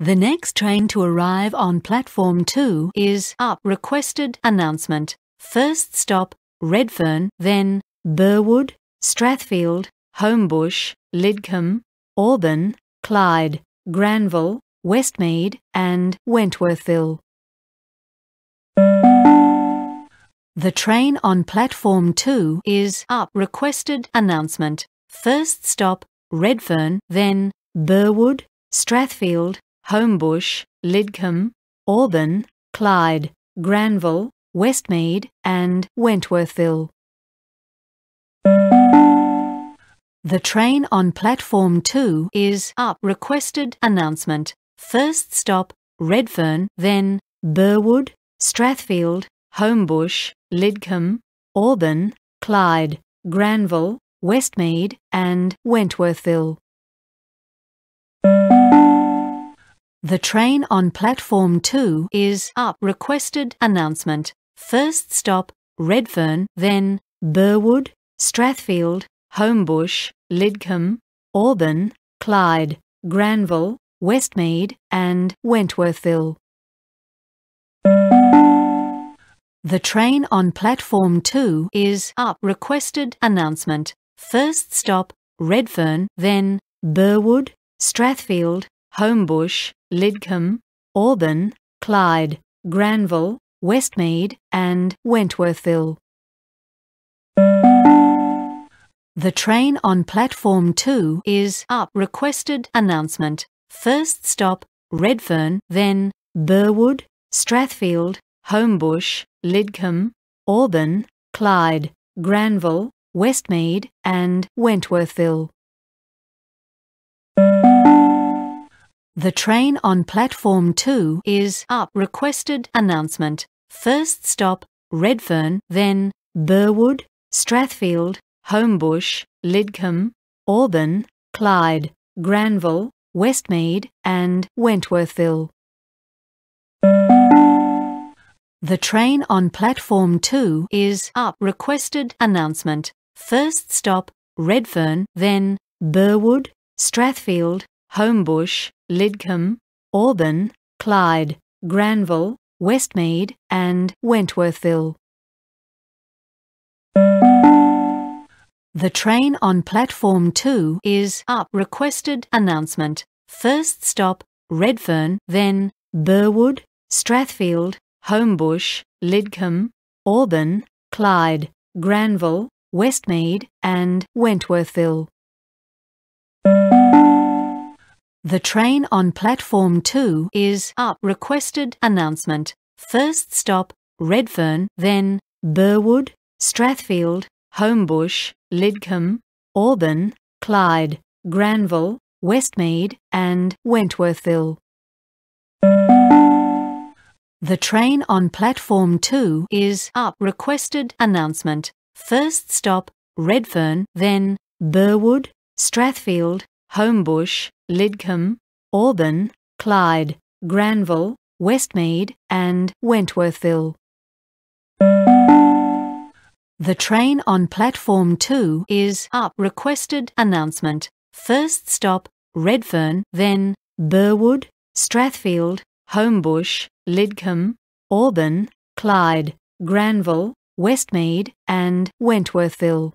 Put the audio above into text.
The next train to arrive on platform 2 is up. Requested announcement. First stop Redfern, then Burwood, Strathfield, Homebush, Lidcombe, Auburn, Clyde, Granville, Westmead, and Wentworthville. The train on platform 2 is up. Requested announcement. First stop Redfern, then Burwood, Strathfield, Homebush, Lidcombe, Auburn, Clyde, Granville, Westmead, and Wentworthville. The train on platform 2 is up. Requested announcement. First stop Redfern, then Burwood, Strathfield, Homebush, Lidcombe, Auburn, Clyde, Granville, Westmead, and Wentworthville. The train on platform 2 is up. Requested announcement. First stop Redfern, then Burwood, Strathfield, Homebush, Lidcombe, Auburn, Clyde, Granville, Westmead, and Wentworthville. The train on platform 2 is up. Requested announcement. First stop Redfern, then Burwood, Strathfield, Homebush, Lidcombe, Auburn, Clyde, Granville, Westmead, and Wentworthville. The train on platform 2 is up. Requested announcement. First stop Redfern, then Burwood, Strathfield, Homebush, Lidcombe, Auburn, Clyde, Granville, Westmead, and Wentworthville. The train on platform 2 is up. Requested announcement. First stop Redfern, then Burwood, Strathfield, Homebush, Lidcombe, Auburn, Clyde, Granville, Westmead, and Wentworthville. The train on platform 2 is up. Requested announcement. First stop Redfern, then Burwood, Strathfield, Homebush, Lidcombe, Auburn, Clyde, Granville, Westmead, and Wentworthville. The train on platform 2 is up. Requested announcement. First stop Redfern, then Burwood, Strathfield, Homebush, Lidcombe, Auburn, Clyde, Granville, Westmead, and Wentworthville. The train on platform 2 is up. Requested announcement. First stop Redfern, then Burwood, Strathfield, Homebush, Lidcombe, Auburn, Clyde, Granville, Westmead, and Wentworthville. The train on platform 2 is up. Requested announcement. First stop Redfern, then Burwood, Strathfield, Homebush, Lidcombe, Auburn, Clyde, Granville, Westmead, and Wentworthville. The train on platform 2 is up. Requested announcement. First stop Redfern, then Burwood, Strathfield, Homebush, Lidcombe, Auburn, Clyde, Granville, Westmead, and Wentworthville.